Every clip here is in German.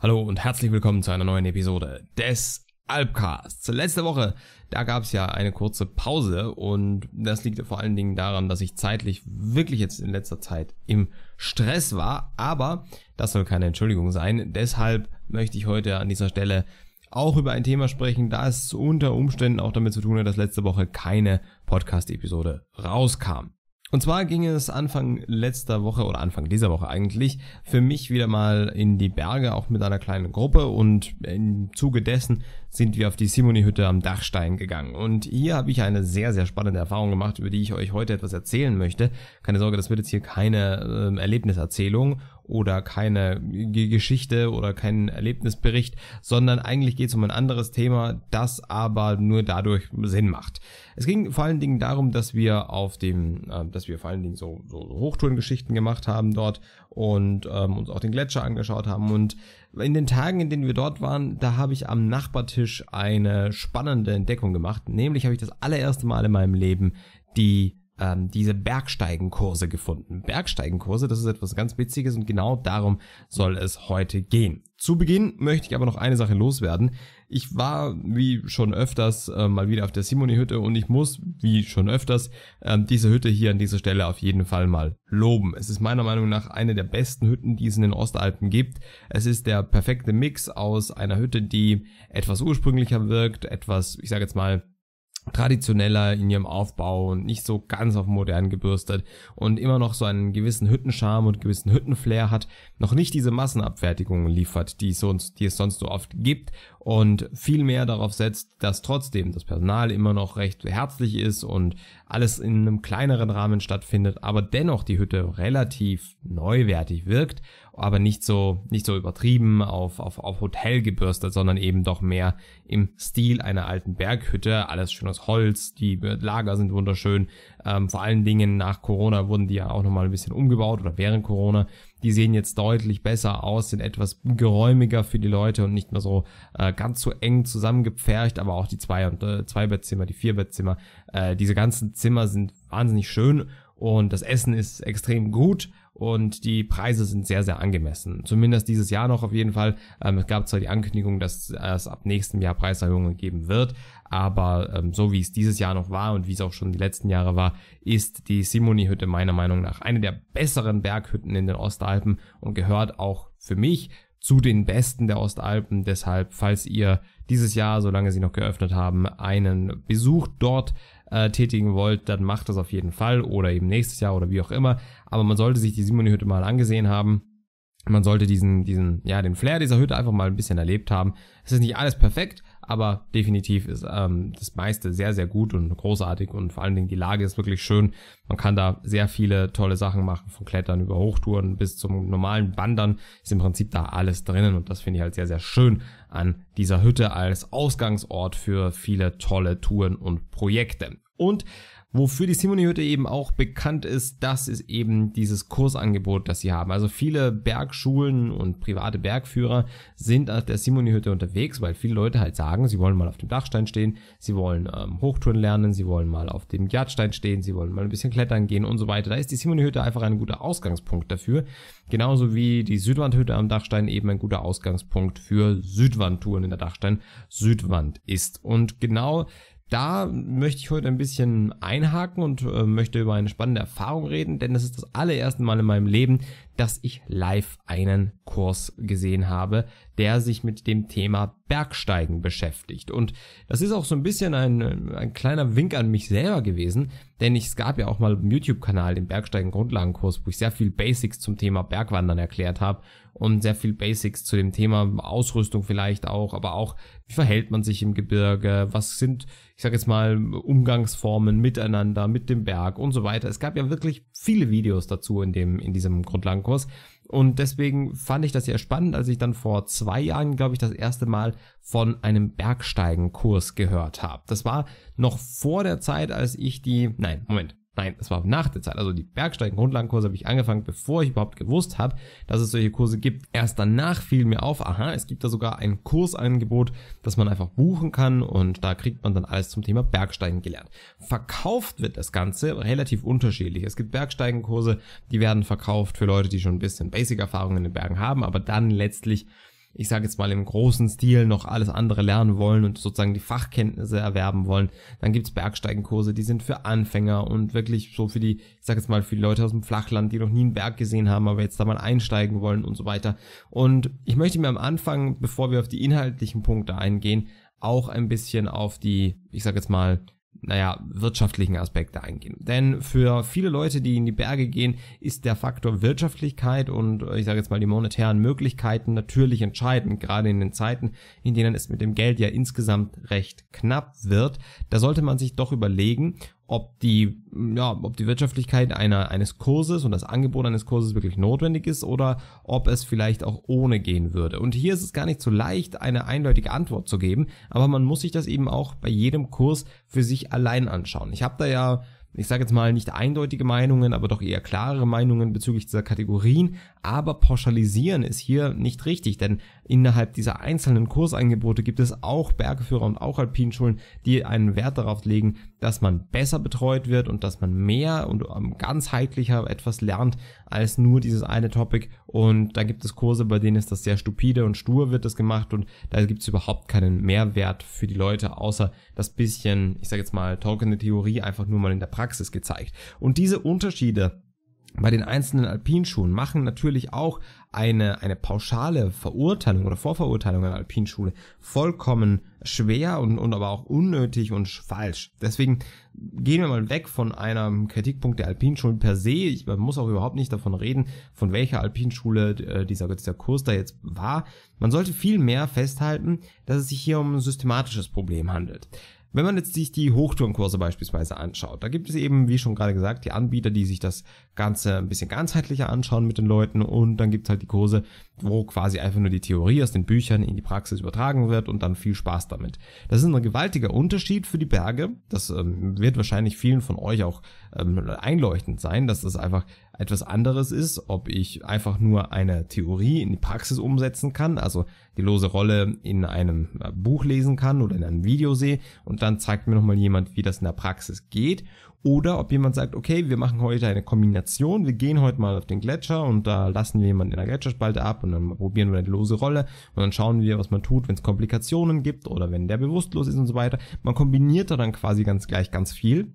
Hallo und herzlich willkommen zu einer neuen Episode des Alpcasts. Letzte Woche, da gab es ja eine kurze Pause und das liegt vor allen Dingen daran, dass ich zeitlich wirklich jetzt in letzter Zeit im Stress war, aber das soll keine Entschuldigung sein. Deshalb möchte ich heute an dieser Stelle auch über ein Thema sprechen, das unter Umständen auch damit zu tun hat, dass letzte Woche keine Podcast-Episode rauskam. Und zwar ging es Anfang letzter Woche oder Anfang dieser Woche eigentlich für mich wieder mal in die Berge, auch mit einer kleinen Gruppe und im Zuge dessen sind wir auf die Simoni-Hütte am Dachstein gegangen. Und hier habe ich eine sehr, sehr spannende Erfahrung gemacht, über die ich euch heute etwas erzählen möchte. Keine Sorge, das wird jetzt hier keine äh, Erlebniserzählung oder keine Geschichte oder keinen Erlebnisbericht, sondern eigentlich geht es um ein anderes Thema, das aber nur dadurch Sinn macht. Es ging vor allen Dingen darum, dass wir auf dem, äh, dass wir vor allen Dingen so, so Hochtourengeschichten gemacht haben dort und ähm, uns auch den Gletscher angeschaut haben und in den Tagen, in denen wir dort waren, da habe ich am Nachbartisch eine spannende Entdeckung gemacht. Nämlich habe ich das allererste Mal in meinem Leben die ähm, diese Bergsteigenkurse gefunden. Bergsteigenkurse, das ist etwas ganz Witziges und genau darum soll es heute gehen. Zu Beginn möchte ich aber noch eine Sache loswerden. Ich war, wie schon öfters, äh, mal wieder auf der Simoni-Hütte und ich muss, wie schon öfters, äh, diese Hütte hier an dieser Stelle auf jeden Fall mal loben. Es ist meiner Meinung nach eine der besten Hütten, die es in den Ostalpen gibt. Es ist der perfekte Mix aus einer Hütte, die etwas ursprünglicher wirkt, etwas, ich sage jetzt mal, traditioneller in ihrem Aufbau und nicht so ganz auf modern gebürstet und immer noch so einen gewissen Hüttenscharme und gewissen Hüttenflair hat, noch nicht diese Massenabfertigung liefert, die es, sonst, die es sonst so oft gibt und viel mehr darauf setzt, dass trotzdem das Personal immer noch recht herzlich ist und alles in einem kleineren Rahmen stattfindet, aber dennoch die Hütte relativ neuwertig wirkt aber nicht so, nicht so übertrieben auf, auf, auf Hotel gebürstet, sondern eben doch mehr im Stil einer alten Berghütte. Alles schön aus Holz, die Lager sind wunderschön. Ähm, vor allen Dingen nach Corona wurden die ja auch nochmal ein bisschen umgebaut oder während Corona. Die sehen jetzt deutlich besser aus, sind etwas geräumiger für die Leute und nicht mehr so äh, ganz so eng zusammengepfercht, aber auch die zwei und äh, zwei Bettzimmer, die vier Bettzimmer, äh, diese ganzen Zimmer sind wahnsinnig schön und das Essen ist extrem gut und die Preise sind sehr, sehr angemessen. Zumindest dieses Jahr noch auf jeden Fall. Ähm, es gab zwar die Ankündigung, dass es ab nächstem Jahr Preiserhöhungen geben wird, aber ähm, so wie es dieses Jahr noch war und wie es auch schon die letzten Jahre war, ist die Simoni-Hütte meiner Meinung nach eine der besseren Berghütten in den Ostalpen und gehört auch für mich zu den besten der Ostalpen. Deshalb, falls ihr dieses Jahr, solange sie noch geöffnet haben, einen Besuch dort äh, tätigen wollt, dann macht das auf jeden Fall oder eben nächstes Jahr oder wie auch immer. Aber man sollte sich die Simoni-Hütte mal angesehen haben. Man sollte diesen, diesen, ja, den Flair dieser Hütte einfach mal ein bisschen erlebt haben. Es ist nicht alles perfekt, aber definitiv ist ähm, das meiste sehr, sehr gut und großartig und vor allen Dingen die Lage ist wirklich schön. Man kann da sehr viele tolle Sachen machen, von Klettern über Hochtouren bis zum normalen Wandern ist im Prinzip da alles drinnen und das finde ich halt sehr, sehr schön an dieser Hütte als Ausgangsort für viele tolle Touren und Projekte. Und Wofür die Simoni-Hütte eben auch bekannt ist, das ist eben dieses Kursangebot, das sie haben. Also viele Bergschulen und private Bergführer sind auf der Simoni-Hütte unterwegs, weil viele Leute halt sagen, sie wollen mal auf dem Dachstein stehen, sie wollen ähm, Hochtouren lernen, sie wollen mal auf dem Jadstein stehen, sie wollen mal ein bisschen klettern gehen und so weiter. Da ist die Simoni-Hütte einfach ein guter Ausgangspunkt dafür. Genauso wie die Südwandhütte am Dachstein eben ein guter Ausgangspunkt für Südwandtouren in der Dachstein Südwand ist. Und genau da möchte ich heute ein bisschen einhaken und äh, möchte über eine spannende Erfahrung reden, denn das ist das allererste Mal in meinem Leben, dass ich live einen Kurs gesehen habe, der sich mit dem Thema Bergsteigen beschäftigt. Und das ist auch so ein bisschen ein, äh, ein kleiner Wink an mich selber gewesen, denn ich, es gab ja auch mal einen YouTube-Kanal, den Bergsteigen Grundlagenkurs, wo ich sehr viel Basics zum Thema Bergwandern erklärt habe und sehr viel Basics zu dem Thema Ausrüstung vielleicht auch, aber auch wie verhält man sich im Gebirge, was sind, ich sage jetzt mal, Umgangsformen miteinander, mit dem Berg und so weiter. Es gab ja wirklich viele Videos dazu in dem, in diesem Grundlagenkurs. Und deswegen fand ich das sehr spannend, als ich dann vor zwei Jahren, glaube ich, das erste Mal von einem Bergsteigenkurs gehört habe. Das war noch vor der Zeit, als ich die, nein, Moment, Nein, das war nach der Zeit. Also die Bergsteigen-Grundlagenkurse habe ich angefangen, bevor ich überhaupt gewusst habe, dass es solche Kurse gibt. Erst danach fiel mir auf, aha, es gibt da sogar ein Kursangebot, das man einfach buchen kann und da kriegt man dann alles zum Thema Bergsteigen gelernt. Verkauft wird das Ganze relativ unterschiedlich. Es gibt Bergsteigenkurse, die werden verkauft für Leute, die schon ein bisschen Basic-Erfahrung in den Bergen haben, aber dann letztlich ich sage jetzt mal im großen Stil, noch alles andere lernen wollen und sozusagen die Fachkenntnisse erwerben wollen, dann gibt's Bergsteigenkurse, die sind für Anfänger und wirklich so für die, ich sage jetzt mal, für die Leute aus dem Flachland, die noch nie einen Berg gesehen haben, aber jetzt da mal einsteigen wollen und so weiter. Und ich möchte mir am Anfang, bevor wir auf die inhaltlichen Punkte eingehen, auch ein bisschen auf die, ich sage jetzt mal, naja, wirtschaftlichen Aspekte eingehen. Denn für viele Leute, die in die Berge gehen, ist der Faktor Wirtschaftlichkeit und äh, ich sage jetzt mal die monetären Möglichkeiten natürlich entscheidend, gerade in den Zeiten, in denen es mit dem Geld ja insgesamt recht knapp wird. Da sollte man sich doch überlegen, ob die, ja, ob die Wirtschaftlichkeit einer, eines Kurses und das Angebot eines Kurses wirklich notwendig ist oder ob es vielleicht auch ohne gehen würde. Und hier ist es gar nicht so leicht, eine eindeutige Antwort zu geben, aber man muss sich das eben auch bei jedem Kurs für sich allein anschauen. Ich habe da ja ich sage jetzt mal nicht eindeutige Meinungen, aber doch eher klarere Meinungen bezüglich dieser Kategorien. Aber pauschalisieren ist hier nicht richtig, denn innerhalb dieser einzelnen Kursangebote gibt es auch Bergführer und auch Alpinschulen, die einen Wert darauf legen, dass man besser betreut wird und dass man mehr und ähm, ganzheitlicher etwas lernt als nur dieses eine Topic. Und da gibt es Kurse, bei denen ist das sehr stupide und stur wird das gemacht und da gibt es überhaupt keinen Mehrwert für die Leute, außer das bisschen, ich sage jetzt mal, trockene Theorie einfach nur mal in der Praxis gezeigt. Und diese Unterschiede bei den einzelnen Alpinschulen machen natürlich auch eine, eine pauschale Verurteilung oder Vorverurteilung einer Alpinschule vollkommen schwer und, und aber auch unnötig und falsch. Deswegen gehen wir mal weg von einem Kritikpunkt der Alpinschulen per se. Ich, man muss auch überhaupt nicht davon reden, von welcher Alpinschule äh, dieser, dieser Kurs da jetzt war. Man sollte viel mehr festhalten, dass es sich hier um ein systematisches Problem handelt. Wenn man jetzt sich die Hochtourenkurse beispielsweise anschaut, da gibt es eben, wie schon gerade gesagt, die Anbieter, die sich das Ganze ein bisschen ganzheitlicher anschauen mit den Leuten und dann gibt es halt die Kurse, wo quasi einfach nur die Theorie aus den Büchern in die Praxis übertragen wird und dann viel Spaß damit. Das ist ein gewaltiger Unterschied für die Berge. Das ähm, wird wahrscheinlich vielen von euch auch ähm, einleuchtend sein, dass das einfach etwas anderes ist, ob ich einfach nur eine Theorie in die Praxis umsetzen kann, also die lose Rolle in einem äh, Buch lesen kann oder in einem Video sehe und dann zeigt mir nochmal jemand, wie das in der Praxis geht oder ob jemand sagt, okay, wir machen heute eine Kombination, wir gehen heute mal auf den Gletscher und da lassen wir jemanden in der Gletscherspalte ab und dann probieren wir eine lose Rolle und dann schauen wir, was man tut, wenn es Komplikationen gibt oder wenn der bewusstlos ist und so weiter. Man kombiniert da dann quasi ganz gleich ganz viel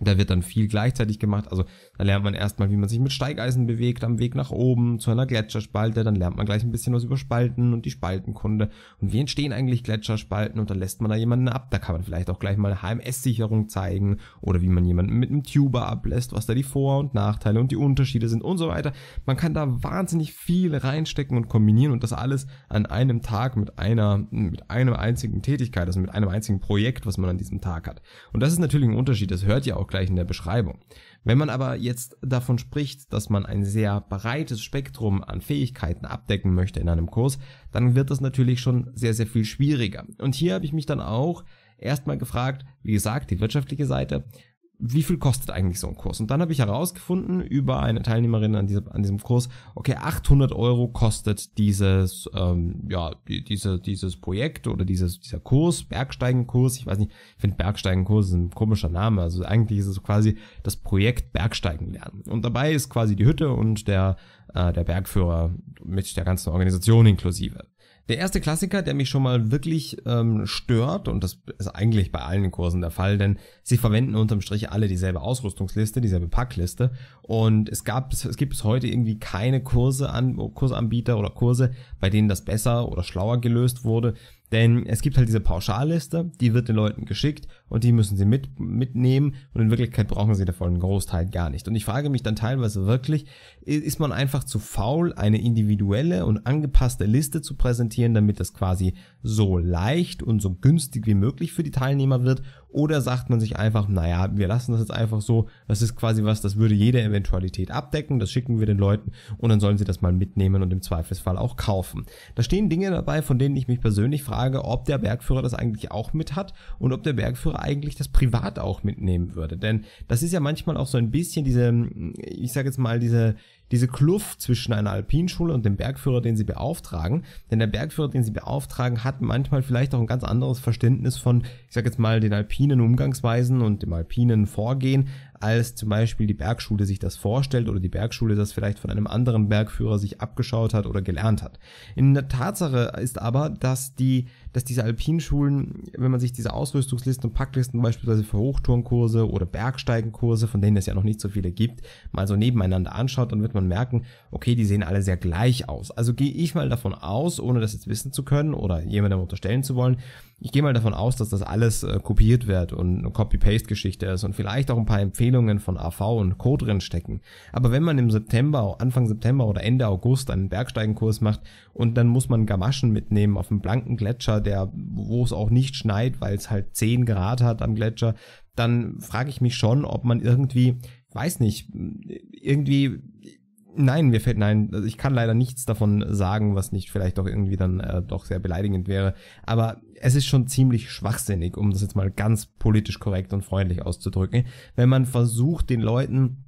da wird dann viel gleichzeitig gemacht. Also da lernt man erstmal, wie man sich mit Steigeisen bewegt am Weg nach oben zu einer Gletscherspalte. Dann lernt man gleich ein bisschen was über Spalten und die Spaltenkunde. Und wie entstehen eigentlich Gletscherspalten? Und dann lässt man da jemanden ab. Da kann man vielleicht auch gleich mal eine HMS-Sicherung zeigen oder wie man jemanden mit einem Tuber ablässt, was da die Vor- und Nachteile und die Unterschiede sind und so weiter. Man kann da wahnsinnig viel reinstecken und kombinieren und das alles an einem Tag mit einer, mit einem einzigen Tätigkeit, also mit einem einzigen Projekt, was man an diesem Tag hat. Und das ist natürlich ein Unterschied. Das hört ja auch gleich in der Beschreibung. Wenn man aber jetzt davon spricht, dass man ein sehr breites Spektrum an Fähigkeiten abdecken möchte in einem Kurs, dann wird das natürlich schon sehr, sehr viel schwieriger. Und hier habe ich mich dann auch erstmal gefragt, wie gesagt, die wirtschaftliche Seite, wie viel kostet eigentlich so ein Kurs? Und dann habe ich herausgefunden über eine Teilnehmerin an, diesem an diesem Kurs, okay, 800 Euro kostet dieses, ähm, ja, die, diese, dieses Projekt oder dieses, dieser Kurs, Bergsteigenkurs, ich weiß nicht, ich finde Bergsteigenkurs ist ein komischer Name, also eigentlich ist es quasi das Projekt Bergsteigen lernen. Und dabei ist quasi die Hütte und der, äh, der Bergführer mit der ganzen Organisation inklusive. Der erste Klassiker, der mich schon mal wirklich ähm, stört, und das ist eigentlich bei allen Kursen der Fall, denn sie verwenden unterm Strich alle dieselbe Ausrüstungsliste, dieselbe Packliste. Und es gab, es gibt bis heute irgendwie keine Kurse an, Kursanbieter oder Kurse, bei denen das besser oder schlauer gelöst wurde. Denn es gibt halt diese Pauschalliste, die wird den Leuten geschickt und die müssen sie mit, mitnehmen und in Wirklichkeit brauchen sie davon einen Großteil gar nicht. Und ich frage mich dann teilweise wirklich, ist man einfach zu faul, eine individuelle und angepasste Liste zu präsentieren, damit das quasi so leicht und so günstig wie möglich für die Teilnehmer wird oder sagt man sich einfach, naja, wir lassen das jetzt einfach so. Das ist quasi was, das würde jede Eventualität abdecken. Das schicken wir den Leuten und dann sollen sie das mal mitnehmen und im Zweifelsfall auch kaufen. Da stehen Dinge dabei, von denen ich mich persönlich frage, ob der Bergführer das eigentlich auch mit hat und ob der Bergführer eigentlich das privat auch mitnehmen würde. Denn das ist ja manchmal auch so ein bisschen diese, ich sage jetzt mal, diese, diese Kluft zwischen einer Alpinschule und dem Bergführer, den sie beauftragen. Denn der Bergführer, den sie beauftragen, hat manchmal vielleicht auch ein ganz anderes Verständnis von, ich sag jetzt mal, den alpinen Umgangsweisen und dem alpinen Vorgehen, als zum Beispiel die Bergschule sich das vorstellt oder die Bergschule das vielleicht von einem anderen Bergführer sich abgeschaut hat oder gelernt hat. In der Tatsache ist aber, dass die, dass diese Alpinschulen, wenn man sich diese Ausrüstungslisten und Packlisten beispielsweise für Hochtourenkurse oder Bergsteigenkurse, von denen es ja noch nicht so viele gibt, mal so nebeneinander anschaut, dann wird man merken, okay, die sehen alle sehr gleich aus. Also gehe ich mal davon aus, ohne das jetzt wissen zu können oder jemandem unterstellen zu wollen, ich gehe mal davon aus, dass das alles äh, kopiert wird und eine Copy-Paste-Geschichte ist und vielleicht auch ein paar Empfehlungen von AV und Co. drin stecken. Aber wenn man im September, Anfang September oder Ende August einen Bergsteigenkurs macht und dann muss man Gamaschen mitnehmen auf einem blanken Gletscher, der, wo es auch nicht schneit, weil es halt 10 Grad hat am Gletscher, dann frage ich mich schon, ob man irgendwie, weiß nicht, irgendwie Nein, mir fällt nein, also ich kann leider nichts davon sagen, was nicht vielleicht auch irgendwie dann äh, doch sehr beleidigend wäre. Aber es ist schon ziemlich schwachsinnig, um das jetzt mal ganz politisch korrekt und freundlich auszudrücken, wenn man versucht, den Leuten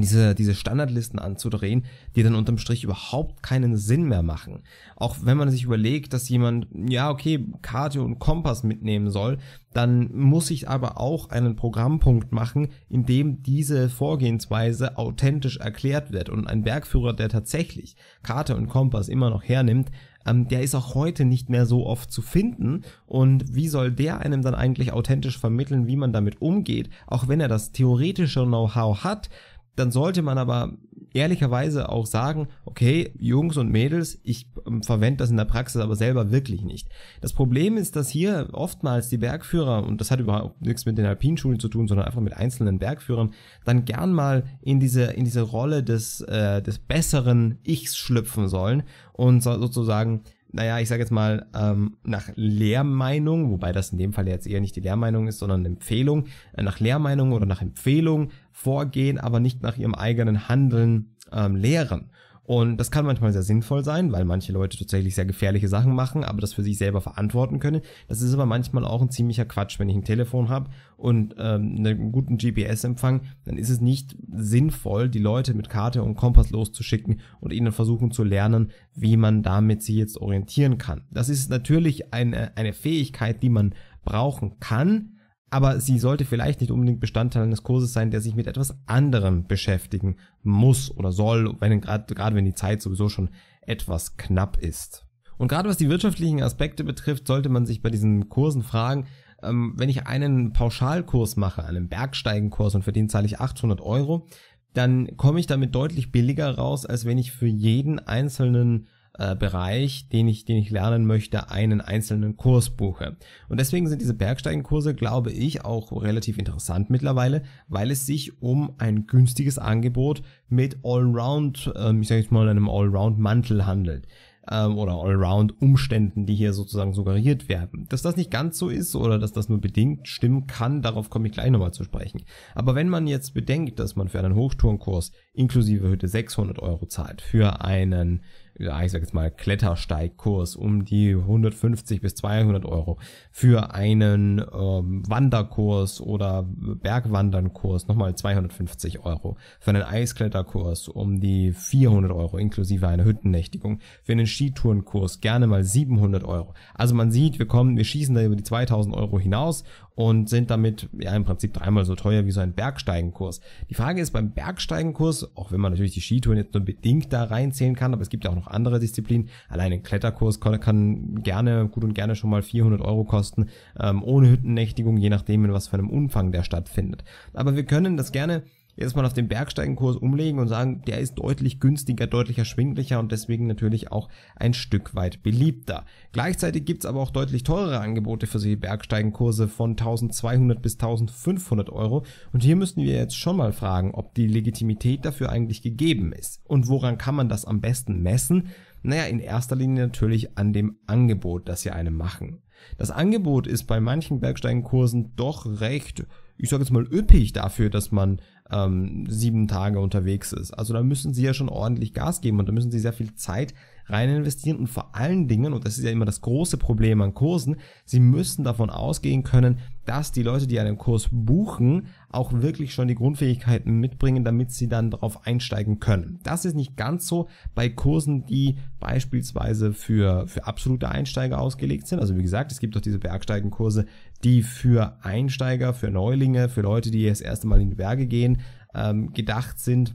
diese, diese Standardlisten anzudrehen, die dann unterm Strich überhaupt keinen Sinn mehr machen. Auch wenn man sich überlegt, dass jemand, ja, okay, Karte und Kompass mitnehmen soll, dann muss ich aber auch einen Programmpunkt machen, in dem diese Vorgehensweise authentisch erklärt wird. Und ein Bergführer, der tatsächlich Karte und Kompass immer noch hernimmt, ähm, der ist auch heute nicht mehr so oft zu finden. Und wie soll der einem dann eigentlich authentisch vermitteln, wie man damit umgeht, auch wenn er das theoretische Know-how hat? dann sollte man aber ehrlicherweise auch sagen, okay, Jungs und Mädels, ich ähm, verwende das in der Praxis aber selber wirklich nicht. Das Problem ist, dass hier oftmals die Bergführer, und das hat überhaupt nichts mit den Alpinschulen zu tun, sondern einfach mit einzelnen Bergführern, dann gern mal in diese, in diese Rolle des, äh, des besseren Ichs schlüpfen sollen und so, sozusagen naja, ich sage jetzt mal, ähm, nach Lehrmeinung, wobei das in dem Fall jetzt eher nicht die Lehrmeinung ist, sondern Empfehlung, äh, nach Lehrmeinung oder nach Empfehlung vorgehen, aber nicht nach ihrem eigenen Handeln ähm, lehren. Und das kann manchmal sehr sinnvoll sein, weil manche Leute tatsächlich sehr gefährliche Sachen machen, aber das für sich selber verantworten können. Das ist aber manchmal auch ein ziemlicher Quatsch, wenn ich ein Telefon habe und ähm, einen guten GPS-Empfang, dann ist es nicht sinnvoll, die Leute mit Karte und Kompass loszuschicken und ihnen versuchen zu lernen, wie man damit sie jetzt orientieren kann. Das ist natürlich eine, eine Fähigkeit, die man brauchen kann, aber sie sollte vielleicht nicht unbedingt Bestandteil eines Kurses sein, der sich mit etwas anderem beschäftigen muss oder soll, wenn, gerade, gerade wenn die Zeit sowieso schon etwas knapp ist. Und gerade was die wirtschaftlichen Aspekte betrifft, sollte man sich bei diesen Kursen fragen, ähm, wenn ich einen Pauschalkurs mache, einen Bergsteigenkurs und für den zahle ich 800 Euro, dann komme ich damit deutlich billiger raus, als wenn ich für jeden einzelnen äh, Bereich, den ich, den ich lernen möchte, einen einzelnen Kurs buche. Und deswegen sind diese Bergsteigenkurse, glaube ich, auch relativ interessant mittlerweile, weil es sich um ein günstiges Angebot mit Allround, ähm, ich sage jetzt mal einem Allround-Mantel handelt ähm, oder Allround-Umständen, die hier sozusagen suggeriert werden. Dass das nicht ganz so ist oder dass das nur bedingt stimmen kann, darauf komme ich gleich nochmal zu sprechen. Aber wenn man jetzt bedenkt, dass man für einen Hochtourenkurs inklusive Hütte 600 Euro zahlt für einen, ja, ich sag jetzt mal, Klettersteigkurs um die 150 bis 200 Euro, für einen ähm, Wanderkurs oder Bergwandernkurs nochmal 250 Euro, für einen Eiskletterkurs um die 400 Euro inklusive einer Hüttennächtigung, für einen Skitourenkurs gerne mal 700 Euro. Also man sieht, wir kommen, wir schießen da über die 2000 Euro hinaus und sind damit ja im Prinzip dreimal so teuer wie so ein Bergsteigenkurs. Die Frage ist beim Bergsteigenkurs, auch wenn man natürlich die Skitouren jetzt nur bedingt da reinzählen kann, aber es gibt ja auch noch andere Disziplinen. Allein ein Kletterkurs kann, kann gerne, gut und gerne schon mal 400 Euro kosten, ähm, ohne Hüttennächtigung, je nachdem in was für einem Umfang der stattfindet. Aber wir können das gerne jetzt mal auf den Bergsteigenkurs umlegen und sagen, der ist deutlich günstiger, deutlich erschwinglicher und deswegen natürlich auch ein Stück weit beliebter. Gleichzeitig gibt's aber auch deutlich teurere Angebote für solche Bergsteigenkurse von 1200 bis 1500 Euro und hier müssen wir jetzt schon mal fragen, ob die Legitimität dafür eigentlich gegeben ist. Und woran kann man das am besten messen? Naja, in erster Linie natürlich an dem Angebot, das sie einem machen. Das Angebot ist bei manchen Bergsteigenkursen doch recht ich sage jetzt mal, üppig dafür, dass man ähm, sieben Tage unterwegs ist. Also da müssen sie ja schon ordentlich Gas geben und da müssen sie sehr viel Zeit rein investieren und vor allen Dingen, und das ist ja immer das große Problem an Kursen, sie müssen davon ausgehen können, dass die Leute, die einen Kurs buchen, auch wirklich schon die Grundfähigkeiten mitbringen, damit sie dann darauf einsteigen können. Das ist nicht ganz so bei Kursen, die beispielsweise für, für absolute Einsteiger ausgelegt sind. Also wie gesagt, es gibt auch diese Bergsteigenkurse, die für Einsteiger, für Neulinge, für Leute, die das erste Mal in die Berge gehen, ähm, gedacht sind.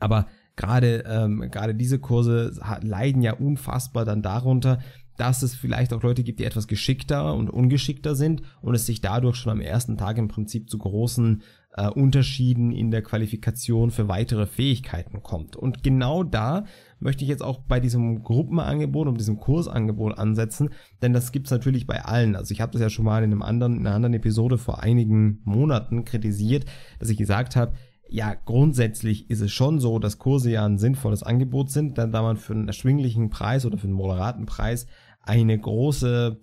Aber gerade ähm, gerade diese Kurse leiden ja unfassbar dann darunter, dass es vielleicht auch Leute gibt, die etwas geschickter und ungeschickter sind und es sich dadurch schon am ersten Tag im Prinzip zu großen äh, Unterschieden in der Qualifikation für weitere Fähigkeiten kommt. Und genau da möchte ich jetzt auch bei diesem Gruppenangebot und diesem Kursangebot ansetzen, denn das gibt's natürlich bei allen. Also ich habe das ja schon mal in, einem anderen, in einer anderen Episode vor einigen Monaten kritisiert, dass ich gesagt habe, ja, grundsätzlich ist es schon so, dass Kurse ja ein sinnvolles Angebot sind, da, da man für einen erschwinglichen Preis oder für einen moderaten Preis eine große,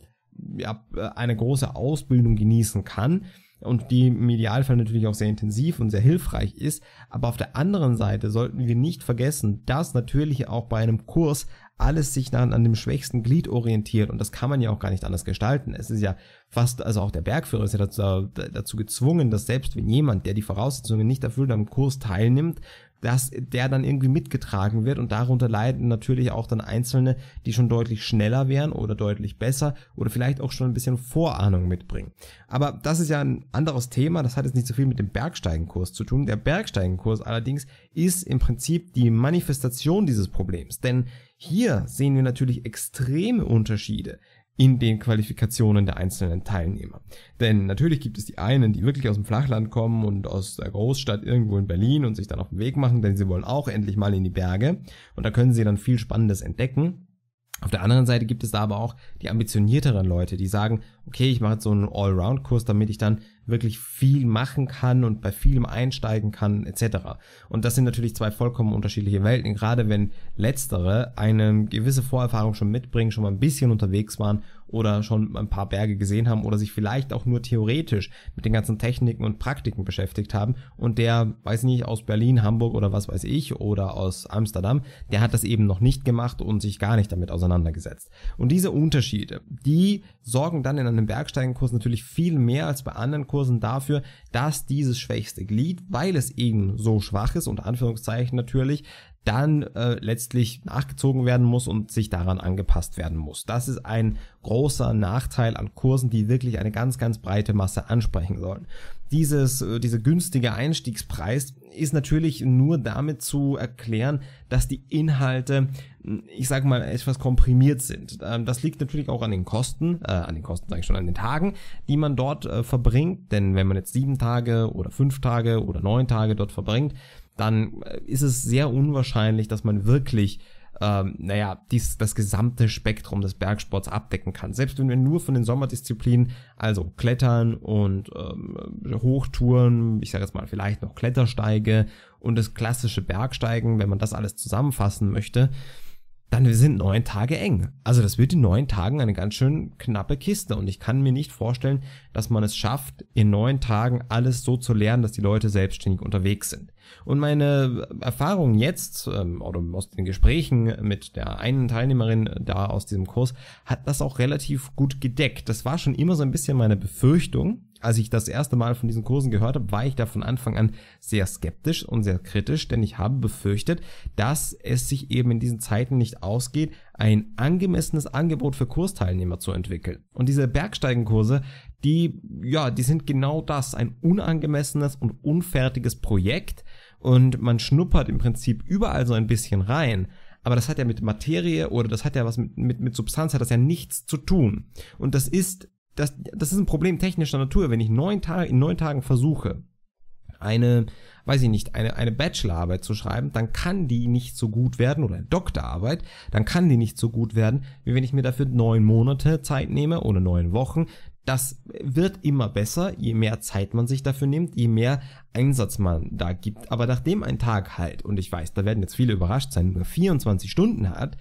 ja, eine große Ausbildung genießen kann und die im Idealfall natürlich auch sehr intensiv und sehr hilfreich ist. Aber auf der anderen Seite sollten wir nicht vergessen, dass natürlich auch bei einem Kurs alles sich dann an dem schwächsten Glied orientiert und das kann man ja auch gar nicht anders gestalten. Es ist ja fast, also auch der Bergführer ist ja dazu, dazu gezwungen, dass selbst wenn jemand, der die Voraussetzungen nicht erfüllt, am Kurs teilnimmt, dass der dann irgendwie mitgetragen wird und darunter leiden natürlich auch dann Einzelne, die schon deutlich schneller wären oder deutlich besser oder vielleicht auch schon ein bisschen Vorahnung mitbringen. Aber das ist ja ein anderes Thema, das hat jetzt nicht so viel mit dem Bergsteigenkurs zu tun. Der Bergsteigenkurs allerdings ist im Prinzip die Manifestation dieses Problems, denn hier sehen wir natürlich extreme Unterschiede in den Qualifikationen der einzelnen Teilnehmer. Denn natürlich gibt es die einen, die wirklich aus dem Flachland kommen und aus der Großstadt irgendwo in Berlin und sich dann auf den Weg machen, denn sie wollen auch endlich mal in die Berge und da können sie dann viel Spannendes entdecken. Auf der anderen Seite gibt es da aber auch die ambitionierteren Leute, die sagen, okay, ich mache jetzt so einen Allround-Kurs, damit ich dann wirklich viel machen kann und bei vielem einsteigen kann, etc. Und das sind natürlich zwei vollkommen unterschiedliche Welten, gerade wenn letztere eine gewisse Vorerfahrung schon mitbringen, schon mal ein bisschen unterwegs waren oder schon ein paar Berge gesehen haben oder sich vielleicht auch nur theoretisch mit den ganzen Techniken und Praktiken beschäftigt haben und der, weiß nicht, aus Berlin, Hamburg oder was weiß ich oder aus Amsterdam, der hat das eben noch nicht gemacht und sich gar nicht damit auseinandergesetzt. Und diese Unterschiede, die sorgen dann in einem Bergsteigenkurs natürlich viel mehr als bei anderen Kursen dafür, dass dieses schwächste Glied, weil es eben so schwach ist, unter Anführungszeichen natürlich, dann äh, letztlich nachgezogen werden muss und sich daran angepasst werden muss. Das ist ein großer Nachteil an Kursen, die wirklich eine ganz, ganz breite Masse ansprechen sollen. Dieses, äh, dieser günstige Einstiegspreis ist natürlich nur damit zu erklären, dass die Inhalte, hm, ich sage mal, etwas komprimiert sind. Ähm, das liegt natürlich auch an den Kosten, äh, an den Kosten sage ich schon, an den Tagen, die man dort äh, verbringt. Denn wenn man jetzt sieben Tage oder fünf Tage oder neun Tage dort verbringt, dann äh, ist es sehr unwahrscheinlich, dass man wirklich ähm, naja, dies, das gesamte Spektrum des Bergsports abdecken kann. Selbst wenn wir nur von den Sommerdisziplinen, also Klettern und ähm, Hochtouren, ich sage jetzt mal vielleicht noch Klettersteige und das klassische Bergsteigen, wenn man das alles zusammenfassen möchte, dann sind neun Tage eng. Also das wird in neun Tagen eine ganz schön knappe Kiste. Und ich kann mir nicht vorstellen, dass man es schafft, in neun Tagen alles so zu lernen, dass die Leute selbstständig unterwegs sind. Und meine Erfahrung jetzt ähm, oder aus den Gesprächen mit der einen Teilnehmerin da aus diesem Kurs hat das auch relativ gut gedeckt. Das war schon immer so ein bisschen meine Befürchtung, als ich das erste Mal von diesen Kursen gehört habe, war ich da von Anfang an sehr skeptisch und sehr kritisch, denn ich habe befürchtet, dass es sich eben in diesen Zeiten nicht ausgeht, ein angemessenes Angebot für Kursteilnehmer zu entwickeln. Und diese Bergsteigenkurse, die, ja, die sind genau das, ein unangemessenes und unfertiges Projekt und man schnuppert im Prinzip überall so ein bisschen rein aber das hat ja mit Materie oder das hat ja was mit, mit, mit Substanz, hat das ja nichts zu tun. Und das ist das, das ist ein Problem technischer Natur. Wenn ich neun Tage, in neun Tagen versuche, eine, weiß ich nicht, eine, eine Bachelorarbeit zu schreiben, dann kann die nicht so gut werden oder eine Doktorarbeit, dann kann die nicht so gut werden, wie wenn ich mir dafür neun Monate Zeit nehme oder neun Wochen. Das wird immer besser, je mehr Zeit man sich dafür nimmt, je mehr Einsatz man da gibt. Aber nachdem ein Tag halt, und ich weiß, da werden jetzt viele überrascht sein, nur 24 Stunden hat,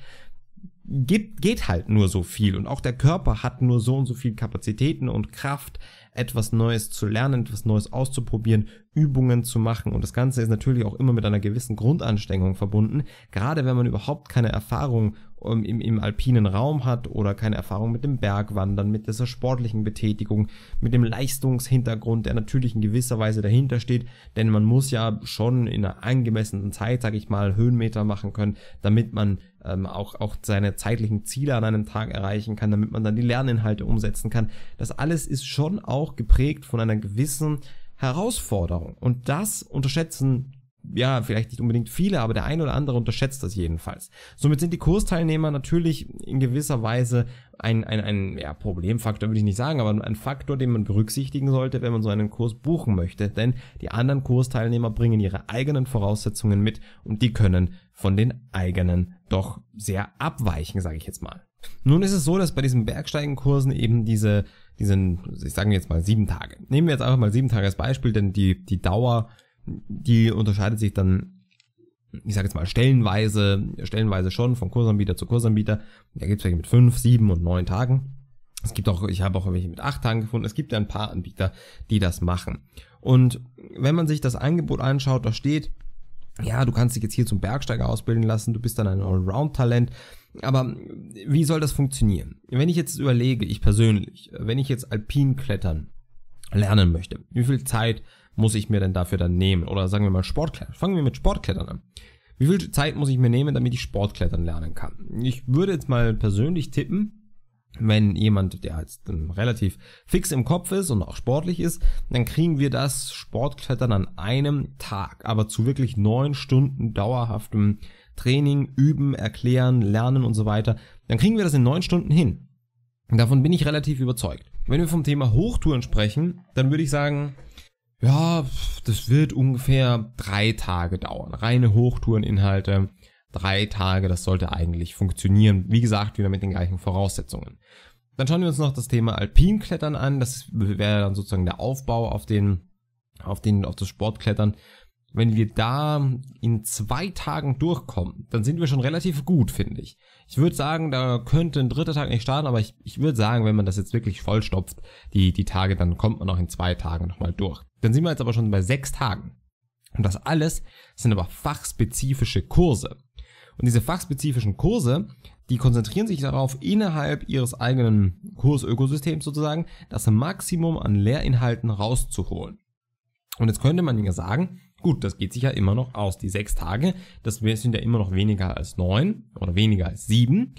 geht, geht halt nur so viel und auch der Körper hat nur so und so viel Kapazitäten und Kraft, etwas Neues zu lernen, etwas Neues auszuprobieren, Übungen zu machen und das Ganze ist natürlich auch immer mit einer gewissen Grundanstrengung verbunden, gerade wenn man überhaupt keine Erfahrung ähm, im, im alpinen Raum hat oder keine Erfahrung mit dem Bergwandern, mit dieser sportlichen Betätigung, mit dem Leistungshintergrund, der natürlich in gewisser Weise dahinter steht, denn man muss ja schon in einer angemessenen Zeit, sage ich mal, Höhenmeter machen können, damit man ähm, auch, auch seine zeitlichen Ziele an einem Tag erreichen kann, damit man dann die Lerninhalte umsetzen kann. Das alles ist schon auch geprägt von einer gewissen Herausforderung. Und das unterschätzen ja, vielleicht nicht unbedingt viele, aber der ein oder andere unterschätzt das jedenfalls. Somit sind die Kursteilnehmer natürlich in gewisser Weise ein, ein, ein ja, Problemfaktor, würde ich nicht sagen, aber ein Faktor, den man berücksichtigen sollte, wenn man so einen Kurs buchen möchte. Denn die anderen Kursteilnehmer bringen ihre eigenen Voraussetzungen mit und die können von den eigenen doch sehr abweichen, sage ich jetzt mal. Nun ist es so, dass bei diesen Bergsteigenkursen eben diese, diesen, ich sage jetzt mal sieben Tage. Nehmen wir jetzt einfach mal sieben Tage als Beispiel, denn die, die Dauer die unterscheidet sich dann, ich sage jetzt mal, stellenweise, stellenweise schon von Kursanbieter zu Kursanbieter. Da gibt es welche mit fünf, sieben und neun Tagen. Es gibt auch, ich habe auch welche mit acht Tagen gefunden. Es gibt ja ein paar Anbieter, die das machen. Und wenn man sich das Angebot anschaut, da steht, ja, du kannst dich jetzt hier zum Bergsteiger ausbilden lassen, du bist dann ein Allround-Talent. Aber wie soll das funktionieren? Wenn ich jetzt überlege, ich persönlich, wenn ich jetzt Alpin klettern lernen möchte, wie viel Zeit muss ich mir denn dafür dann nehmen? Oder sagen wir mal Sportklettern. Fangen wir mit Sportklettern an. Wie viel Zeit muss ich mir nehmen, damit ich Sportklettern lernen kann? Ich würde jetzt mal persönlich tippen, wenn jemand, der jetzt relativ fix im Kopf ist und auch sportlich ist, dann kriegen wir das Sportklettern an einem Tag, aber zu wirklich neun Stunden dauerhaftem Training, Üben, Erklären, Lernen und so weiter, dann kriegen wir das in neun Stunden hin. Davon bin ich relativ überzeugt. Wenn wir vom Thema Hochtouren sprechen, dann würde ich sagen, ja, das wird ungefähr drei Tage dauern. Reine Hochtoureninhalte, drei Tage, das sollte eigentlich funktionieren. Wie gesagt, wieder mit den gleichen Voraussetzungen. Dann schauen wir uns noch das Thema Alpinklettern an. Das wäre dann sozusagen der Aufbau auf den, auf den, auf das Sportklettern. Wenn wir da in zwei Tagen durchkommen, dann sind wir schon relativ gut, finde ich. Ich würde sagen, da könnte ein dritter Tag nicht starten, aber ich, ich würde sagen, wenn man das jetzt wirklich vollstopft, die, die Tage, dann kommt man auch in zwei Tagen nochmal durch. Dann sind wir jetzt aber schon bei sechs Tagen. Und das alles sind aber fachspezifische Kurse. Und diese fachspezifischen Kurse, die konzentrieren sich darauf, innerhalb ihres eigenen Kursökosystems sozusagen das Maximum an Lehrinhalten rauszuholen. Und jetzt könnte man ja sagen, gut, das geht sich ja immer noch aus. Die sechs Tage, das sind ja immer noch weniger als neun oder weniger als sieben.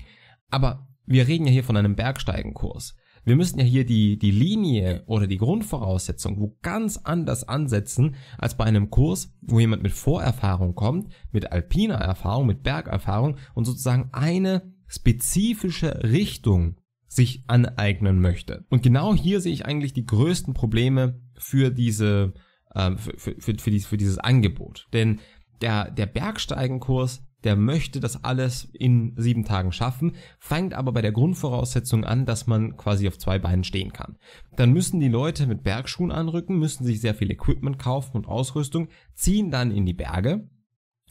Aber wir reden ja hier von einem Bergsteigenkurs. Wir müssen ja hier die, die Linie oder die Grundvoraussetzung wo ganz anders ansetzen als bei einem Kurs, wo jemand mit Vorerfahrung kommt, mit alpiner Erfahrung, mit Bergerfahrung und sozusagen eine spezifische Richtung sich aneignen möchte. Und genau hier sehe ich eigentlich die größten Probleme für diese, ähm, für, für, für, für, dieses, für dieses Angebot. Denn der, der Bergsteigenkurs der möchte das alles in sieben Tagen schaffen, fängt aber bei der Grundvoraussetzung an, dass man quasi auf zwei Beinen stehen kann. Dann müssen die Leute mit Bergschuhen anrücken, müssen sich sehr viel Equipment kaufen und Ausrüstung, ziehen dann in die Berge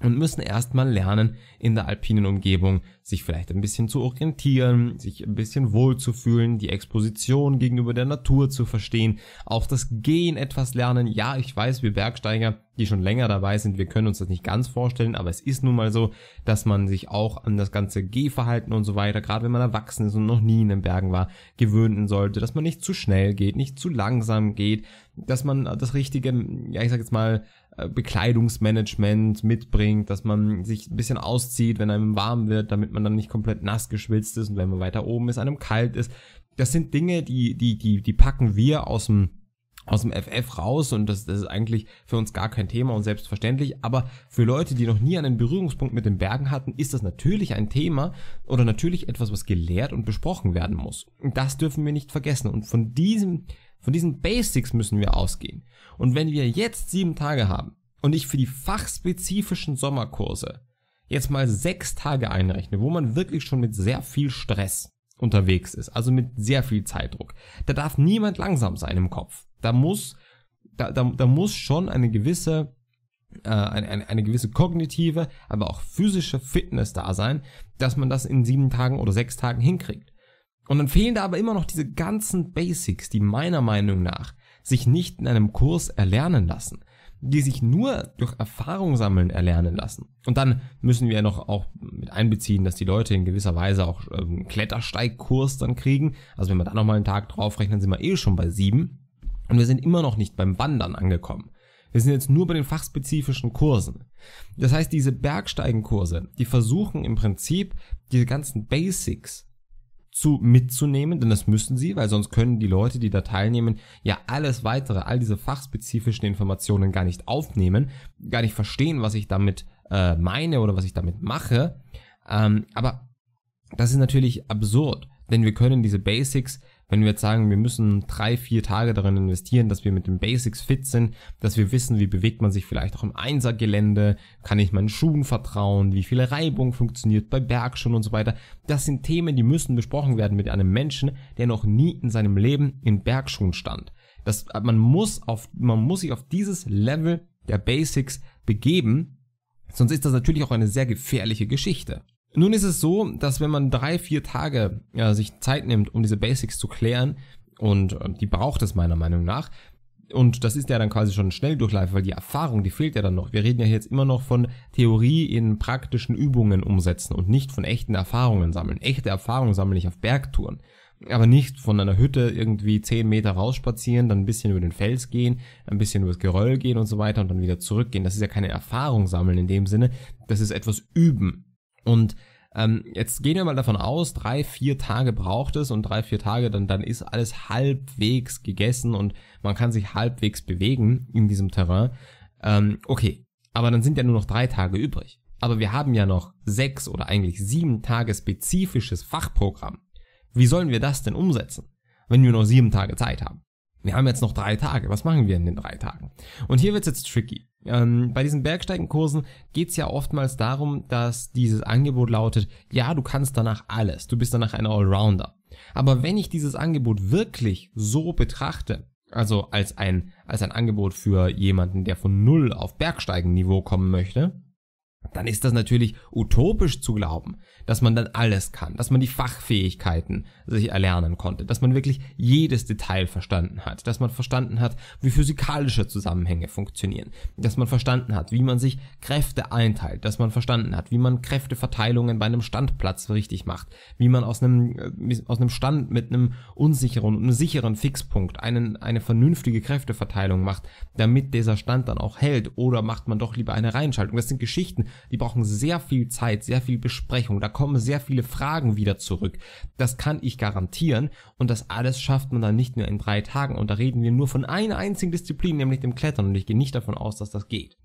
und müssen erstmal lernen, in der alpinen Umgebung sich vielleicht ein bisschen zu orientieren, sich ein bisschen wohlzufühlen, die Exposition gegenüber der Natur zu verstehen, auch das Gehen etwas lernen. Ja, ich weiß, wir Bergsteiger, die schon länger dabei sind, wir können uns das nicht ganz vorstellen, aber es ist nun mal so, dass man sich auch an das ganze Gehverhalten und so weiter, gerade wenn man erwachsen ist und noch nie in den Bergen war, gewöhnen sollte, dass man nicht zu schnell geht, nicht zu langsam geht, dass man das richtige, ja, ich sag jetzt mal, äh, Bekleidungsmanagement mitbringt, dass man sich ein bisschen auszieht, wenn einem warm wird, damit man dann nicht komplett nass geschwitzt ist und wenn man weiter oben ist, einem kalt ist. Das sind Dinge, die, die, die, die packen wir aus dem aus dem FF raus und das, das ist eigentlich für uns gar kein Thema und selbstverständlich, aber für Leute, die noch nie einen Berührungspunkt mit den Bergen hatten, ist das natürlich ein Thema oder natürlich etwas, was gelehrt und besprochen werden muss. Und das dürfen wir nicht vergessen und von diesem von diesen Basics müssen wir ausgehen. Und wenn wir jetzt sieben Tage haben und ich für die fachspezifischen Sommerkurse jetzt mal sechs Tage einrechne, wo man wirklich schon mit sehr viel Stress unterwegs ist, also mit sehr viel Zeitdruck, da darf niemand langsam sein im Kopf. Da muss, da, da, da muss schon eine gewisse eine, äh, eine, eine gewisse kognitive, aber auch physische Fitness da sein, dass man das in sieben Tagen oder sechs Tagen hinkriegt. Und dann fehlen da aber immer noch diese ganzen Basics, die meiner Meinung nach sich nicht in einem Kurs erlernen lassen, die sich nur durch Erfahrung sammeln erlernen lassen. Und dann müssen wir noch auch mit einbeziehen, dass die Leute in gewisser Weise auch ähm, einen Klettersteigkurs dann kriegen. Also wenn wir da nochmal einen Tag draufrechnen, sind wir eh schon bei sieben. Und wir sind immer noch nicht beim Wandern angekommen. Wir sind jetzt nur bei den fachspezifischen Kursen. Das heißt, diese Bergsteigenkurse, die versuchen im Prinzip, diese ganzen Basics zu mitzunehmen, denn das müssen sie, weil sonst können die Leute, die da teilnehmen, ja alles weitere, all diese fachspezifischen Informationen gar nicht aufnehmen, gar nicht verstehen, was ich damit äh, meine oder was ich damit mache. Ähm, aber das ist natürlich absurd, denn wir können diese Basics wenn wir jetzt sagen, wir müssen drei, vier Tage darin investieren, dass wir mit den Basics fit sind, dass wir wissen, wie bewegt man sich vielleicht auch im Einsergelände, kann ich meinen Schuhen vertrauen, wie viel Reibung funktioniert bei Bergschuhen und so weiter. Das sind Themen, die müssen besprochen werden mit einem Menschen, der noch nie in seinem Leben in Bergschuhen stand. Das, man muss auf, man muss sich auf dieses Level der Basics begeben, sonst ist das natürlich auch eine sehr gefährliche Geschichte. Nun ist es so, dass wenn man drei, vier Tage ja, sich Zeit nimmt, um diese Basics zu klären, und äh, die braucht es meiner Meinung nach, und das ist ja dann quasi schon ein Schnelldurchlauf, weil die Erfahrung, die fehlt ja dann noch. Wir reden ja jetzt immer noch von Theorie in praktischen Übungen umsetzen und nicht von echten Erfahrungen sammeln. Echte Erfahrungen sammle ich auf Bergtouren. Aber nicht von einer Hütte irgendwie 10 Meter rausspazieren, dann ein bisschen über den Fels gehen, ein bisschen übers Geröll gehen und so weiter und dann wieder zurückgehen. Das ist ja keine Erfahrung sammeln in dem Sinne. Das ist etwas üben. Und ähm, jetzt gehen wir mal davon aus, drei, vier Tage braucht es und drei, vier Tage, dann, dann ist alles halbwegs gegessen und man kann sich halbwegs bewegen in diesem Terrain. Ähm, okay, aber dann sind ja nur noch drei Tage übrig. Aber wir haben ja noch sechs oder eigentlich sieben Tage spezifisches Fachprogramm. Wie sollen wir das denn umsetzen, wenn wir nur sieben Tage Zeit haben? Wir haben jetzt noch drei Tage. Was machen wir in den drei Tagen? Und hier wird's jetzt tricky. Ähm, bei diesen Bergsteigenkursen geht es ja oftmals darum, dass dieses Angebot lautet, ja, du kannst danach alles, du bist danach ein Allrounder. Aber wenn ich dieses Angebot wirklich so betrachte, also als ein, als ein Angebot für jemanden, der von Null auf Bergsteigenniveau kommen möchte, dann ist das natürlich utopisch zu glauben, dass man dann alles kann, dass man die Fachfähigkeiten sich erlernen konnte, dass man wirklich jedes Detail verstanden hat, dass man verstanden hat, wie physikalische Zusammenhänge funktionieren, dass man verstanden hat, wie man sich Kräfte einteilt, dass man verstanden hat, wie man Kräfteverteilungen bei einem Standplatz richtig macht, wie man aus einem, äh, aus einem Stand mit einem unsicheren und einem sicheren Fixpunkt einen, eine vernünftige Kräfteverteilung macht, damit dieser Stand dann auch hält oder macht man doch lieber eine Reinschaltung. Das sind Geschichten, die brauchen sehr viel Zeit, sehr viel Besprechung, da kommen sehr viele Fragen wieder zurück. Das kann ich garantieren und das alles schafft man dann nicht nur in drei Tagen und da reden wir nur von einer einzigen Disziplin, nämlich dem Klettern und ich gehe nicht davon aus, dass das geht.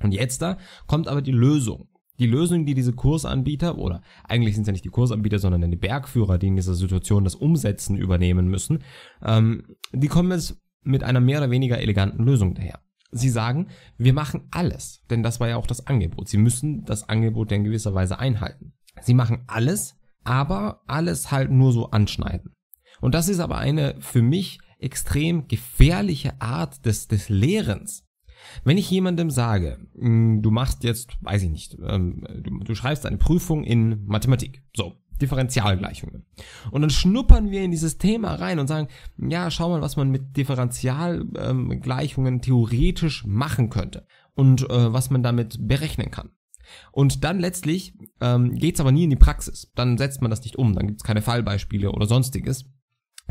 Und jetzt da kommt aber die Lösung. Die Lösung, die diese Kursanbieter, oder eigentlich sind es ja nicht die Kursanbieter, sondern die Bergführer, die in dieser Situation das Umsetzen übernehmen müssen, ähm, die kommen jetzt mit einer mehr oder weniger eleganten Lösung daher. Sie sagen, wir machen alles, denn das war ja auch das Angebot. Sie müssen das Angebot in gewisser Weise einhalten. Sie machen alles, aber alles halt nur so anschneiden. Und das ist aber eine für mich extrem gefährliche Art des, des Lehrens. Wenn ich jemandem sage, hm, du machst jetzt, weiß ich nicht, ähm, du, du schreibst eine Prüfung in Mathematik. So, Differentialgleichungen. Und dann schnuppern wir in dieses Thema rein und sagen, ja, schau mal, was man mit Differentialgleichungen ähm, theoretisch machen könnte und äh, was man damit berechnen kann. Und dann letztlich ähm, geht aber nie in die Praxis. Dann setzt man das nicht um, dann gibt's keine Fallbeispiele oder sonstiges.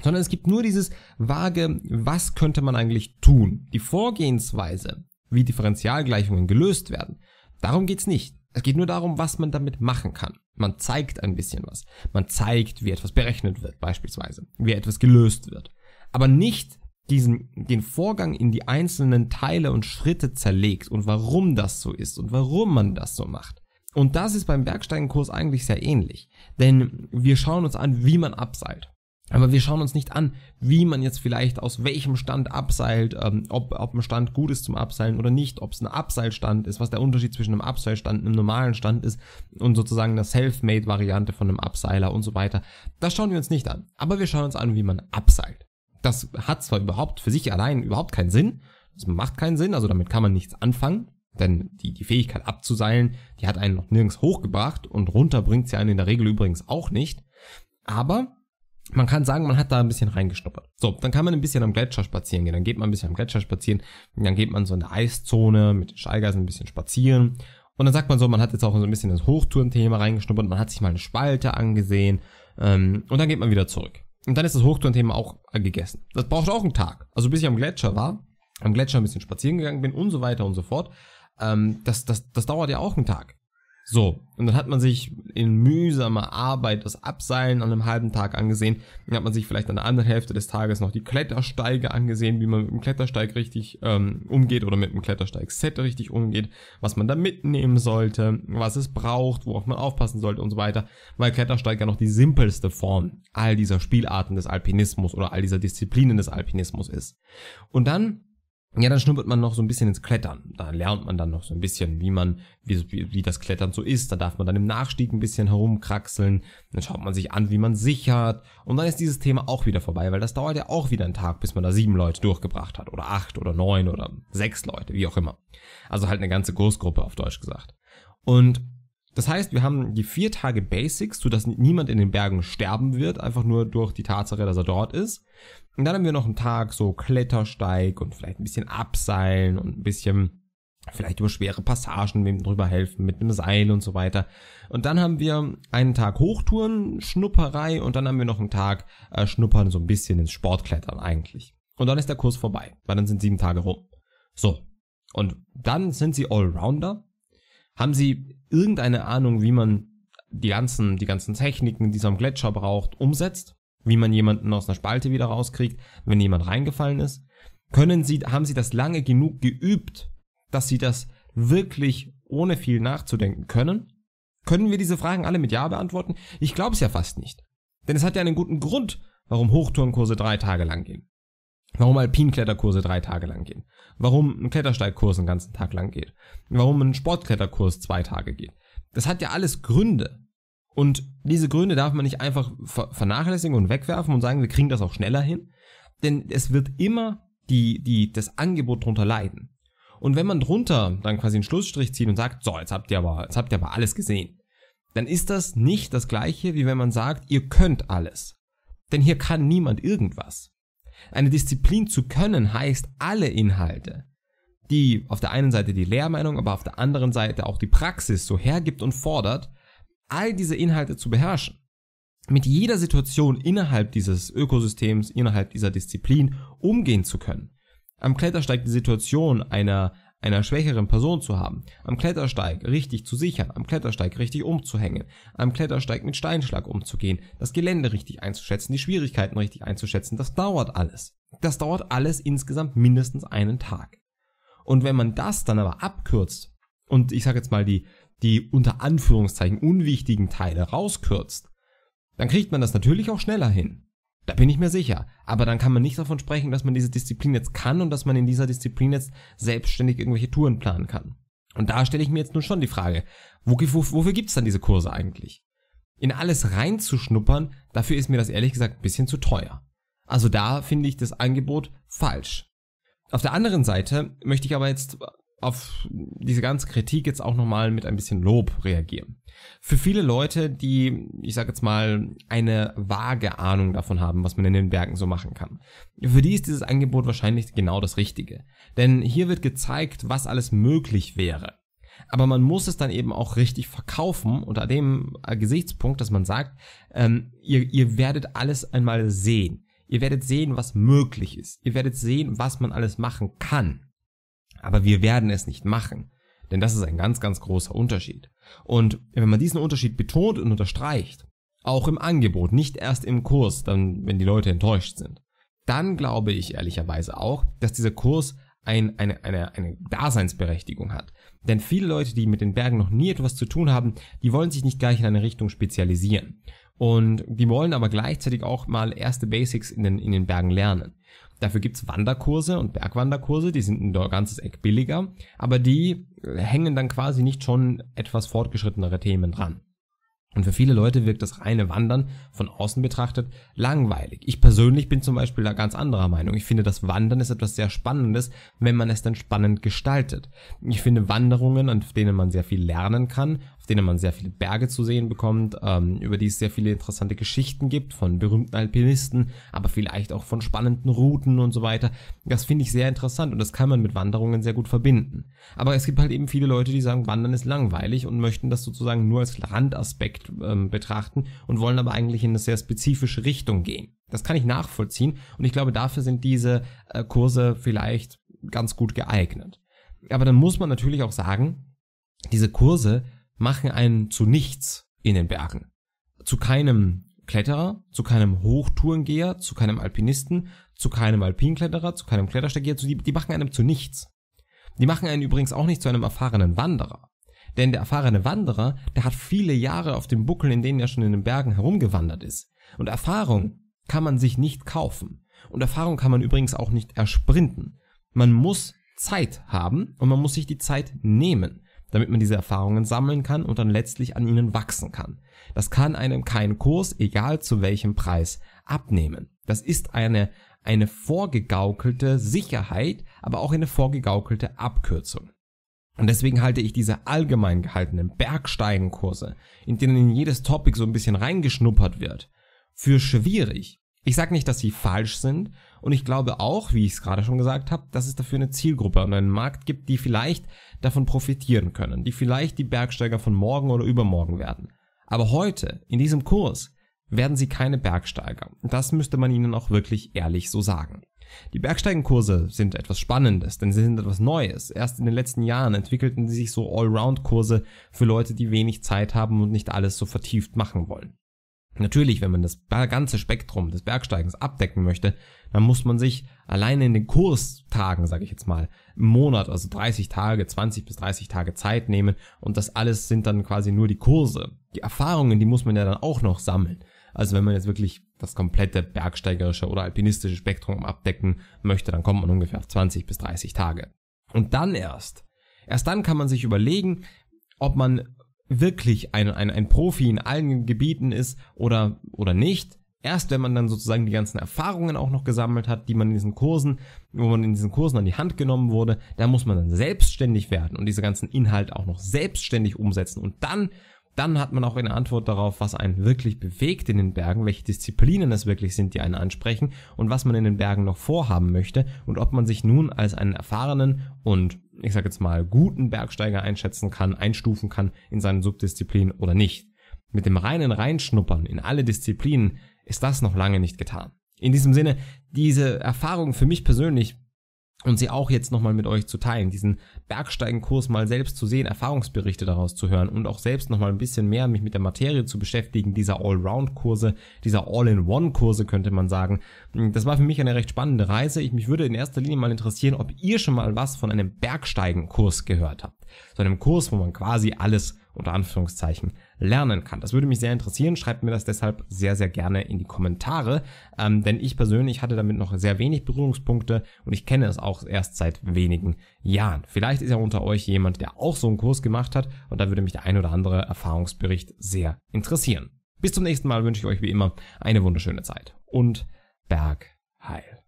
Sondern es gibt nur dieses vage, was könnte man eigentlich tun? Die Vorgehensweise, wie Differentialgleichungen gelöst werden, darum geht's nicht. Es geht nur darum, was man damit machen kann. Man zeigt ein bisschen was. Man zeigt, wie etwas berechnet wird, beispielsweise, wie etwas gelöst wird. Aber nicht diesen, den Vorgang in die einzelnen Teile und Schritte zerlegt und warum das so ist und warum man das so macht. Und das ist beim Bergsteigenkurs eigentlich sehr ähnlich, denn wir schauen uns an, wie man abseilt. Aber wir schauen uns nicht an, wie man jetzt vielleicht aus welchem Stand abseilt, ähm, ob, ob ein Stand gut ist zum Abseilen oder nicht, ob es ein Abseilstand ist, was der Unterschied zwischen einem Abseilstand und einem normalen Stand ist und sozusagen eine Self-Made-Variante von einem Abseiler und so weiter. Das schauen wir uns nicht an. Aber wir schauen uns an, wie man abseilt. Das hat zwar überhaupt für sich allein überhaupt keinen Sinn, das macht keinen Sinn, also damit kann man nichts anfangen, denn die, die Fähigkeit abzuseilen, die hat einen noch nirgends hochgebracht und runter bringt sie einen in der Regel übrigens auch nicht. Aber man kann sagen, man hat da ein bisschen reingeschnuppert. So, dann kann man ein bisschen am Gletscher spazieren gehen. Dann geht man ein bisschen am Gletscher spazieren. dann geht man so in der Eiszone mit den Steigeisen ein bisschen spazieren. Und dann sagt man so, man hat jetzt auch so ein bisschen das Hochtourenthema reingeschnuppert. Man hat sich mal eine Spalte angesehen. Ähm, und dann geht man wieder zurück. Und dann ist das Hochtourenthema auch gegessen. Das braucht auch einen Tag. Also bis ich am Gletscher war, am Gletscher ein bisschen spazieren gegangen bin und so weiter und so fort. Ähm, das, das, das dauert ja auch einen Tag. So, und dann hat man sich in mühsamer Arbeit das Abseilen an einem halben Tag angesehen. Dann hat man sich vielleicht an der anderen Hälfte des Tages noch die Klettersteige angesehen, wie man mit dem Klettersteig richtig ähm, umgeht oder mit dem Klettersteig-Set richtig umgeht, was man da mitnehmen sollte, was es braucht, worauf man aufpassen sollte und so weiter. Weil Klettersteig ja noch die simpelste Form all dieser Spielarten des Alpinismus oder all dieser Disziplinen des Alpinismus ist. Und dann ja, dann schnuppert man noch so ein bisschen ins Klettern. Da lernt man dann noch so ein bisschen, wie man, wie, wie das Klettern so ist. Da darf man dann im Nachstieg ein bisschen herumkraxeln. Dann schaut man sich an, wie man sichert. Und dann ist dieses Thema auch wieder vorbei, weil das dauert ja auch wieder einen Tag, bis man da sieben Leute durchgebracht hat. Oder acht oder neun oder sechs Leute, wie auch immer. Also halt eine ganze Kursgruppe auf Deutsch gesagt. Und das heißt, wir haben die vier Tage Basics, so dass niemand in den Bergen sterben wird, einfach nur durch die Tatsache, dass er dort ist. Und dann haben wir noch einen Tag so Klettersteig und vielleicht ein bisschen Abseilen und ein bisschen vielleicht über schwere Passagen wem drüber helfen mit einem Seil und so weiter. Und dann haben wir einen Tag Hochtouren, Schnupperei und dann haben wir noch einen Tag äh, Schnuppern, so ein bisschen ins Sportklettern eigentlich. Und dann ist der Kurs vorbei, weil dann sind sieben Tage rum. So. Und dann sind sie Allrounder haben Sie irgendeine Ahnung, wie man die ganzen, die ganzen Techniken, die es am Gletscher braucht, umsetzt? Wie man jemanden aus einer Spalte wieder rauskriegt, wenn jemand reingefallen ist? Können Sie, haben Sie das lange genug geübt, dass Sie das wirklich ohne viel nachzudenken können? Können wir diese Fragen alle mit Ja beantworten? Ich glaube es ja fast nicht. Denn es hat ja einen guten Grund, warum Hochturnkurse drei Tage lang gehen. Warum Alpinkletterkurse drei Tage lang gehen. Warum ein Klettersteigkurs einen ganzen Tag lang geht. Warum ein Sportkletterkurs zwei Tage geht. Das hat ja alles Gründe. Und diese Gründe darf man nicht einfach vernachlässigen und wegwerfen und sagen, wir kriegen das auch schneller hin. Denn es wird immer die, die, das Angebot drunter leiden. Und wenn man drunter dann quasi einen Schlussstrich zieht und sagt, so, jetzt habt ihr aber, jetzt habt ihr aber alles gesehen, dann ist das nicht das gleiche, wie wenn man sagt, ihr könnt alles. Denn hier kann niemand irgendwas. Eine Disziplin zu können heißt alle Inhalte, die auf der einen Seite die Lehrmeinung, aber auf der anderen Seite auch die Praxis so hergibt und fordert, all diese Inhalte zu beherrschen. Mit jeder Situation innerhalb dieses Ökosystems, innerhalb dieser Disziplin umgehen zu können. Am Klettersteig die Situation einer einer schwächeren Person zu haben, am Klettersteig richtig zu sichern, am Klettersteig richtig umzuhängen, am Klettersteig mit Steinschlag umzugehen, das Gelände richtig einzuschätzen, die Schwierigkeiten richtig einzuschätzen, das dauert alles. Das dauert alles insgesamt mindestens einen Tag. Und wenn man das dann aber abkürzt und ich sage jetzt mal die, die unter Anführungszeichen unwichtigen Teile rauskürzt, dann kriegt man das natürlich auch schneller hin. Da bin ich mir sicher. Aber dann kann man nicht davon sprechen, dass man diese Disziplin jetzt kann und dass man in dieser Disziplin jetzt selbstständig irgendwelche Touren planen kann. Und da stelle ich mir jetzt nun schon die Frage, wo, wo, wofür gibt's dann diese Kurse eigentlich? In alles reinzuschnuppern, dafür ist mir das ehrlich gesagt ein bisschen zu teuer. Also da finde ich das Angebot falsch. Auf der anderen Seite möchte ich aber jetzt auf diese ganze Kritik jetzt auch nochmal mit ein bisschen Lob reagieren. Für viele Leute, die, ich sag jetzt mal, eine vage Ahnung davon haben, was man in den Werken so machen kann, für die ist dieses Angebot wahrscheinlich genau das Richtige. Denn hier wird gezeigt, was alles möglich wäre. Aber man muss es dann eben auch richtig verkaufen unter dem Gesichtspunkt, dass man sagt, ähm, ihr, ihr werdet alles einmal sehen. Ihr werdet sehen, was möglich ist. Ihr werdet sehen, was man alles machen kann. Aber wir werden es nicht machen. Denn das ist ein ganz, ganz großer Unterschied. Und wenn man diesen Unterschied betont und unterstreicht, auch im Angebot, nicht erst im Kurs, dann, wenn die Leute enttäuscht sind, dann glaube ich ehrlicherweise auch, dass dieser Kurs ein, eine, eine, eine Daseinsberechtigung hat. Denn viele Leute, die mit den Bergen noch nie etwas zu tun haben, die wollen sich nicht gleich in eine Richtung spezialisieren. Und die wollen aber gleichzeitig auch mal erste Basics in den, in den Bergen lernen. Dafür gibt es Wanderkurse und Bergwanderkurse, die sind ein ganzes Eck billiger, aber die äh, hängen dann quasi nicht schon etwas fortgeschrittenere Themen dran. Und für viele Leute wirkt das reine Wandern von außen betrachtet langweilig. Ich persönlich bin zum Beispiel da ganz anderer Meinung. Ich finde, das Wandern ist etwas sehr Spannendes, wenn man es dann spannend gestaltet. Ich finde Wanderungen, an denen man sehr viel lernen kann auf denen man sehr viele Berge zu sehen bekommt, ähm, über die es sehr viele interessante Geschichten gibt von berühmten Alpinisten, aber vielleicht auch von spannenden Routen und so weiter. Das finde ich sehr interessant und das kann man mit Wanderungen sehr gut verbinden. Aber es gibt halt eben viele Leute, die sagen, Wandern ist langweilig und möchten das sozusagen nur als Randaspekt ähm, betrachten und wollen aber eigentlich in eine sehr spezifische Richtung gehen. Das kann ich nachvollziehen und ich glaube, dafür sind diese äh, Kurse vielleicht ganz gut geeignet. Aber dann muss man natürlich auch sagen, diese Kurse machen einen zu nichts in den Bergen. Zu keinem Kletterer, zu keinem Hochtourengeher, zu keinem Alpinisten, zu keinem Alpinkletterer, zu keinem Klettersteiger, die, die machen einem zu nichts. Die machen einen übrigens auch nicht zu einem erfahrenen Wanderer. Denn der erfahrene Wanderer, der hat viele Jahre auf dem Buckel, in denen er schon in den Bergen herumgewandert ist. Und Erfahrung kann man sich nicht kaufen. Und Erfahrung kann man übrigens auch nicht ersprinten. Man muss Zeit haben und man muss sich die Zeit nehmen damit man diese Erfahrungen sammeln kann und dann letztlich an ihnen wachsen kann. Das kann einem kein Kurs, egal zu welchem Preis, abnehmen. Das ist eine, eine vorgegaukelte Sicherheit, aber auch eine vorgegaukelte Abkürzung. Und deswegen halte ich diese allgemein gehaltenen Bergsteigenkurse, in denen in jedes Topic so ein bisschen reingeschnuppert wird, für schwierig, ich sage nicht, dass sie falsch sind und ich glaube auch, wie ich es gerade schon gesagt habe, dass es dafür eine Zielgruppe und einen Markt gibt, die vielleicht davon profitieren können, die vielleicht die Bergsteiger von morgen oder übermorgen werden. Aber heute, in diesem Kurs, werden sie keine Bergsteiger. Das müsste man ihnen auch wirklich ehrlich so sagen. Die Bergsteigenkurse sind etwas Spannendes, denn sie sind etwas Neues. Erst in den letzten Jahren entwickelten sie sich so Allround-Kurse für Leute, die wenig Zeit haben und nicht alles so vertieft machen wollen. Natürlich, wenn man das ganze Spektrum des Bergsteigens abdecken möchte, dann muss man sich alleine in den Kurstagen, sage ich jetzt mal, im Monat, also 30 Tage, 20 bis 30 Tage Zeit nehmen und das alles sind dann quasi nur die Kurse. Die Erfahrungen, die muss man ja dann auch noch sammeln. Also wenn man jetzt wirklich das komplette bergsteigerische oder alpinistische Spektrum abdecken möchte, dann kommt man ungefähr auf 20 bis 30 Tage. Und dann erst, erst dann kann man sich überlegen, ob man wirklich ein, ein, ein Profi in allen Gebieten ist oder, oder nicht. Erst wenn man dann sozusagen die ganzen Erfahrungen auch noch gesammelt hat, die man in diesen Kursen, wo man in diesen Kursen an die Hand genommen wurde, da muss man dann selbstständig werden und diese ganzen Inhalte auch noch selbstständig umsetzen und dann dann hat man auch eine Antwort darauf, was einen wirklich bewegt in den Bergen, welche Disziplinen es wirklich sind, die einen ansprechen und was man in den Bergen noch vorhaben möchte und ob man sich nun als einen erfahrenen und ich sage jetzt mal guten Bergsteiger einschätzen kann, einstufen kann in seinen Subdisziplinen oder nicht. Mit dem reinen Reinschnuppern in alle Disziplinen ist das noch lange nicht getan. In diesem Sinne, diese Erfahrung für mich persönlich und sie auch jetzt nochmal mit euch zu teilen, diesen Bergsteigenkurs mal selbst zu sehen, Erfahrungsberichte daraus zu hören und auch selbst nochmal ein bisschen mehr mich mit der Materie zu beschäftigen, dieser Allround-Kurse, dieser All-in-One-Kurse könnte man sagen. Das war für mich eine recht spannende Reise. Ich mich würde in erster Linie mal interessieren, ob ihr schon mal was von einem Bergsteigenkurs gehört habt. So einem Kurs, wo man quasi alles unter Anführungszeichen lernen kann. Das würde mich sehr interessieren. Schreibt mir das deshalb sehr, sehr gerne in die Kommentare, ähm, denn ich persönlich hatte damit noch sehr wenig Berührungspunkte und ich kenne es auch erst seit wenigen Jahren. Vielleicht ist ja unter euch jemand, der auch so einen Kurs gemacht hat und da würde mich der ein oder andere Erfahrungsbericht sehr interessieren. Bis zum nächsten Mal wünsche ich euch wie immer eine wunderschöne Zeit und Bergheil.